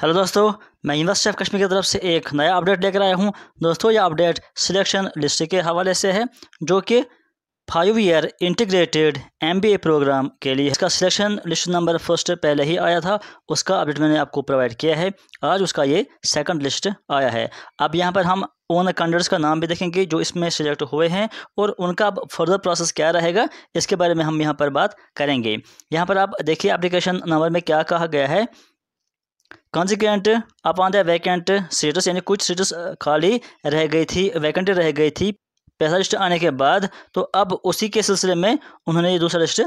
hello दोस्तों मैं university of Kashmir की तरफ से एक नया अपडेट लेकर आया हूं दोस्तों यह अपडेट सिलेक्शन लिस्ट के हवाले से है जो कि five year integrated MBA programme के लिए इसका सिलेक्शन लिस्ट नंबर फर्स्ट पहले ही आया था उसका अपडेट मैंने आपको प्रोवाइड किया है आज उसका ये सेकंड लिस्ट आया है अब यहाँ पर हम उन कैंडिडेट्स का नाम भी देखेंगे जो इसमें सिलेक्ट हुए हैं और उनका अब फर्दर प्रोसेस क्या रहेगा इसके बारे में हम यहाँ पर बात करेंगे यहाँ पर आप देखिए एप्लीकेशन नंबर में क्या कहा गया है consequent upon the vacant seats यानी कुछ सीटस खाली रह गई थी वैकेंट रह गई थी पहला लिस्ट आने के बाद तो अब उसी के सिलसिले में उन्होंने ये दूसरा लिस्ट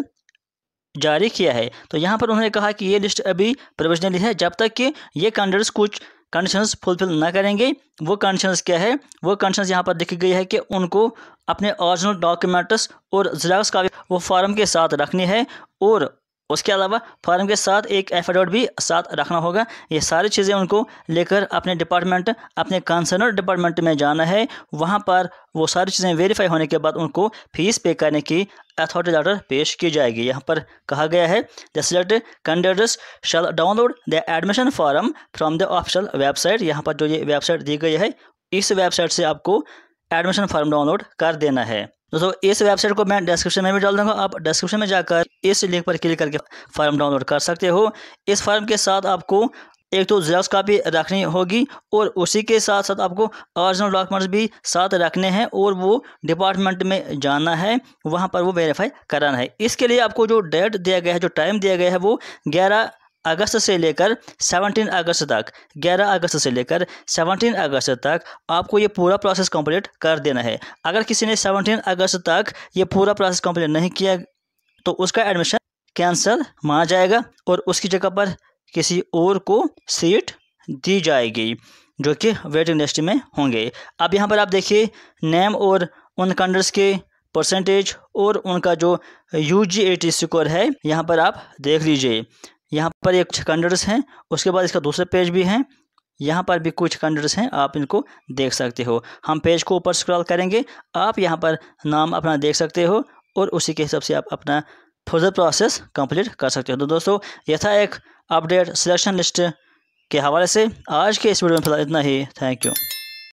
जारी किया है तो यहाँ पर उन्होंने कहा कि ये लिस्ट अभी प्रोविजनली है जब तक कि ये कैंडिडेट्स कुछ कंडीशंस फुलफिल ना करेंगे वो कंडीशंस क्या है वो कंडीशंस यहाँ पर दिखी गई है कि उनको अपने ऑरिजिनल डॉक्यूमेंट्स और जिला का वो फॉर्म के साथ रखनी है और उसके अलावा फॉर्म के साथ एक एफिडेविट भी साथ रखना होगा ये सारी चीज़ें उनको लेकर अपने डिपार्टमेंट अपने कंसर्नर डिपार्टमेंट में जाना है वहाँ पर वो सारी चीज़ें वेरीफाई होने के बाद उनको फीस पे करने की अथॉरिटी लेटर पेश की जाएगी यहाँ पर कहा गया है the select candidates shall download the admission form from the official website यहाँ पर जो ये वेबसाइट दी गई है इस वेबसाइट से आपको एडमिशन फॉर्म डाउनलोड कर देना है दोस्तों इस वेबसाइट को मैं डिस्क्रिप्शन में भी डाल दूंगा आप डिस्क्रिप्शन में जाकर इस लिंक पर क्लिक करके फॉर्म डाउनलोड कर सकते हो इस फॉर्म के साथ आपको एक तो जेरॉक्स कापी रखनी होगी और उसी के साथ साथ आपको ऑरिजिनल डॉक्यूमेंट्स भी साथ रखने हैं और वो डिपार्टमेंट में जाना है वहाँ पर वो वेरीफाई कराना है इसके लिए आपको जो डेट दिया गया है जो टाइम दिया गया है वो ग्यारह अगस्त से लेकर 17 अगस्त तक 11 अगस्त से लेकर 17 अगस्त तक आपको ये पूरा प्रोसेस कंप्लीट कर देना है अगर किसी ने 17 अगस्त तक ये पूरा प्रोसेस कंप्लीट नहीं किया तो उसका एडमिशन कैंसिल माना जाएगा और उसकी जगह पर किसी और को सीट दी जाएगी जो कि वेटिंग लिस्ट में होंगे अब यहाँ पर आप देखिए नेम और उन कंडर्स के परसेंटेज और उनका जो U G A T score है यहाँ पर आप देख लीजिए यहाँ पर एक छकंडर्स हैं उसके बाद इसका दूसरा पेज भी है यहाँ पर भी कुछ कंडर्स हैं आप इनको देख सकते हो हम पेज को ऊपर स्क्रॉल करेंगे आप यहाँ पर नाम अपना देख सकते हो और उसी के हिसाब से आप अपना फर्दर प्रोसेस कंप्लीट कर सकते हो तो दोस्तों यह था एक अपडेट सिलेक्शन लिस्ट के हवाले से आज के इस वीडियो में फिलहाल इतना ही थैंक यू